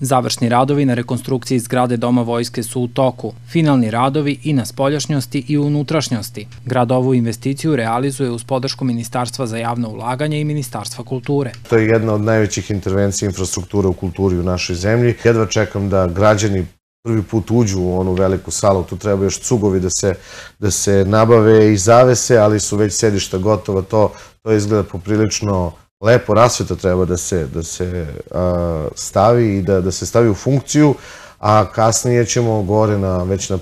Završni radovi na rekonstrukciji zgrade Doma vojske su u toku, finalni radovi i na spoljašnjosti i unutrašnjosti. Grad ovu investiciju realizuje uz podršku Ministarstva za javno ulaganje i Ministarstva kulture. To je jedna od najvećih intervencija infrastrukture u kulturi u našoj zemlji. Jedva čekam da građani prvi put uđu u onu veliku salu, tu treba još cugovi da se, da se nabave i zavese, ali su već sedišta gotova, to, to izgleda poprilično lepo rasveta treba da se, da se a, stavi i da, da se stavi u funkciju, a kasnije ćemo gore na, već na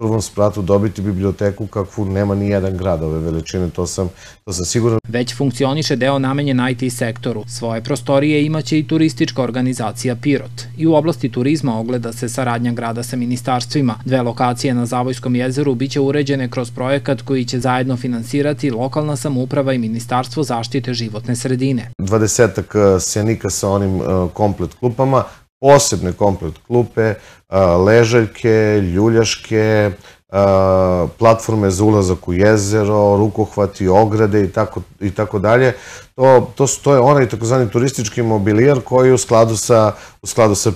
prvom spratu dobiti biblioteku kakvu nema ni jedan grad ove veličine, to sam, to sam siguran. Već funkcioniše deo namenjen IT sektoru. Svoje prostorije imaće i turistička organizacija Pirot. I u oblasti turizma ogleda se saradnja grada sa ministarstvima. Dve lokacije na Zavojskom jezeru biće uređene kroz projekat koji će zajedno finansirati lokalna samouprava i Ministarstvo zaštite životne sredine. Dvadesetak eh, sjenika sa onim eh, komplet klupama, posebne komplet klupe, ležaljke, ljuljaške, platforme za ulazak u jezero, rukohvati, ograde i tako, i tako dalje. To, to, to je onaj takozvani turistički mobilijar koji je u skladu, sa, u skladu sa,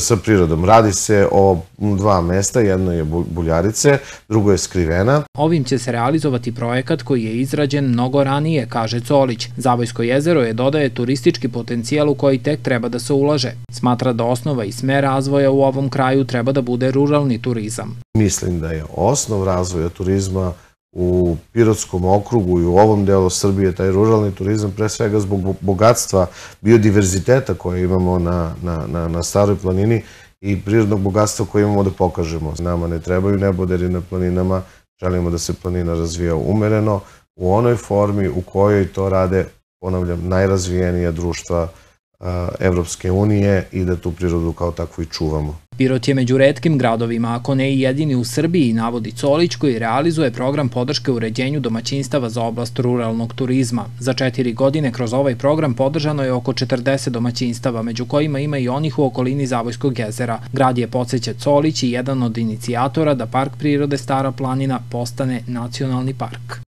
sa prirodom. Radi se o dva mesta, jedno je Buljarice, drugo je Skrivena. Ovim će se realizovati projekat koji je izrađen mnogo ranije, kaže Colić. Zavojsko jezero je dodaje turistički potencijal u koji tek treba da se ulaže. Smatra da osnova i smer razvoja u ovom kraju kraju treba da bude ruralni turizam. Mislim da je osnov razvoja turizma u Pirotskom okrugu i u ovom delu Srbije, taj ruralni turizam, pre svega zbog bogatstva biodiverziteta koje imamo na, na, na, na staroj planini i prirodnog bogatstva koje imamo da pokažemo. Nama ne trebaju neboderi na planinama, želimo da se planina razvija umereno, u onoj formi u kojoj to rade, ponavljam, najrazvijenija društva Srbije Eh, Evropske unije i da tu prirodu kao takvu i čuvamo. Pirot je među redkim gradovima, ako ne i jedini u Srbiji, navodi Colić koji realizuje program podrške uređenju domaćinstava za oblast ruralnog turizma. Za četiri godine kroz ovaj program podržano je oko 40 domaćinstava, među kojima ima i onih u okolini Zavojskog jezera. Grad je podsjeća Colić i jedan od inicijatora da Park prirode Stara planina postane nacionalni park.